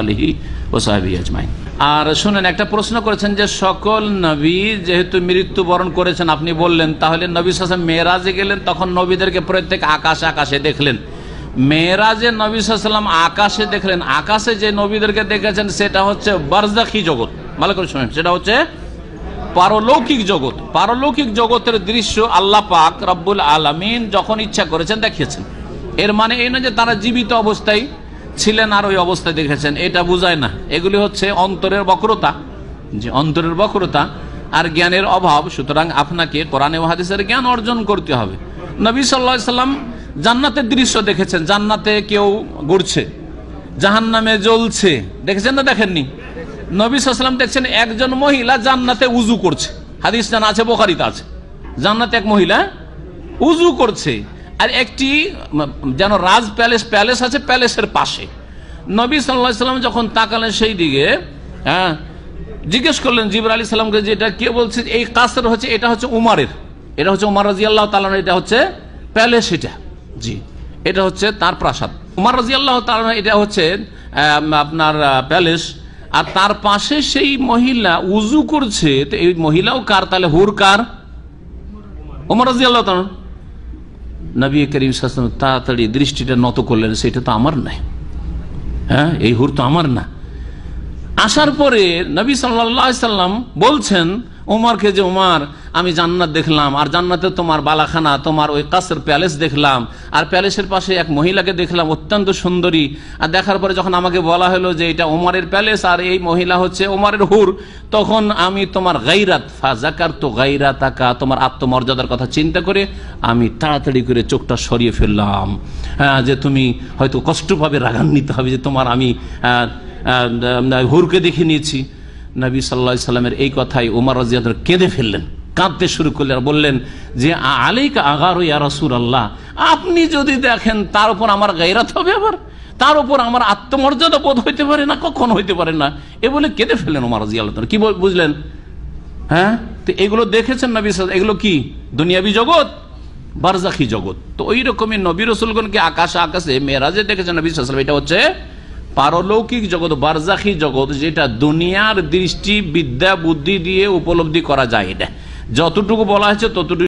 আলিহি ও সাহাবি আজমাইন আর শুনেন একটা প্রশ্ন করেছেন যে সকল নবী যেহেতু মৃত্যুবরণ করেছেন আপনি বললেন তাহলে নবী সাসম মেয়েরাজে গেলেন তখন নবীদেরকে প্রত্যেক আকাশে আকাশে দেখলেন মেয়েরাজে নবী সাল্লাম আকাশে দেখলেন আকাশে যে নবীদেরকে দেখেছেন সেটা হচ্ছে বারজাকি জগৎ ভালো করে শুনেন সেটা হচ্ছে পারলৌকিক জগৎ পারলৌকিক জগতের দৃশ্য আল্লাহ পাক রব্বুল আলমিন যখন ইচ্ছা করেছেন দেখিয়েছেন এর মানে এই না যে তারা জীবিত অবস্থায় ছিলেন আর ওই অবস্থায় দেখেছেন এটা বুঝায় না এগুলি হচ্ছে অন্তরের বক্রতা যে অন্তরের বক্রতা আর জ্ঞানের অভাব সুতরাং আপনাকে কোরআনে হাদিসের জ্ঞান অর্জন করতে হবে নবী সাল্লাহ সাল্লাম জান্নাতের দৃশ্য দেখেছেন জান্নাতে কেউ ঘুরছে জাহান নামে জ্বলছে দেখেছেন না দেখেননি নবী সাল্লাম দেখছেন একজন মহিলা জান্নাতে উজু করছে হাদিস জানা আছে বোকারিতা আছে জান্নাতে এক মহিলা উজু করছে আর একটি যেন রাজ প্যালেস প্যালেস আছে প্যালেসের পাশে নবী সাল্লাহ সাল্লাম যখন তাকালেন সেই দিকে হ্যাঁ জিজ্ঞেস করলেন জিবর আলী সাল্লামকে যে এটা কে বলছে এই কাসের হচ্ছে এটা হচ্ছে উমারের এটা হচ্ছে উমার রাজি আল্লাহ তাল এটা হচ্ছে প্যালেস এটা জি এটা হচ্ছে তার প্রাসাদ উমার রাজি আল্লাহ তাল এটা হচ্ছে আপনার প্যালেস আর তার পাশে সেই মহিলা উজু করছে তো এই মহিলাও কার তাহলে হুর কার উমার রাজি আল্লাহ তাল নবী করিম তাড়াতাড়ি দৃষ্টিটা নত করলেন সেটা তো আমার নাই হ্যাঁ এই হুর তো আমার না আসার পরে নবী সাল্লা সাল্লাম বলছেন ওমরকে যে ওমার আমি জান্নাত দেখলাম আর জান্নাতে তোমার বালাখানা তোমার ওই কাসের প্যালেস দেখলাম আর প্যালেসের পাশে এক মহিলাকে দেখলাম অত্যন্ত সুন্দরী আর দেখার পরে যখন আমাকে বলা হলো যে এটা উমারের প্যালেস আর এই মহিলা হচ্ছে উমারের হুর তখন আমি তোমার গাইরাত ফাজাকার তো গাইরা তাকা তোমার আত্মমর্যাদার কথা চিন্তা করে আমি তাড়াতাড়ি করে চোখটা সরিয়ে ফেললাম হ্যাঁ যে তুমি হয়তো কষ্টভাবে রাগান রাগান্বিত হবে যে তোমার আমি Um, হুরকে দেখে নিয়েছি নবী সাল্লা সাল্লামের এই কথাই উমার রাজিয়া কেঁদে ফেললেন কাঁদতে শুরু করলেন বললেন যে আলিক আগারো ইয়া রসুর আল্লাহ আপনি যদি দেখেন তার উপর আমার গাইরাত হবে আবার তার উপর আমার আত্মমর্যাদা বোধ হইতে পারে না কখন হইতে পারে না এ বলে কেঁদে ফেললেন উমার রাজিয়া কি বুঝলেন হ্যাঁ তো এগুলো দেখেছেন নবী এগুলো কি দুনিয়াবি জগৎ বারজাখি জগৎ তো ওই রকমই নবী রসুলগণকে আকাশে আকাশে মেয়েরাজে দেখেছেন নবী সাল এটা হচ্ছে পারলৌকিক জগৎ বারজাখী জগৎ যেটা দুনিয়ার দৃষ্টি বিদ্যা বুদ্ধি দিয়ে উপলব্ধি করা যায় না যতটুকু বলা হয়েছে ততটুকু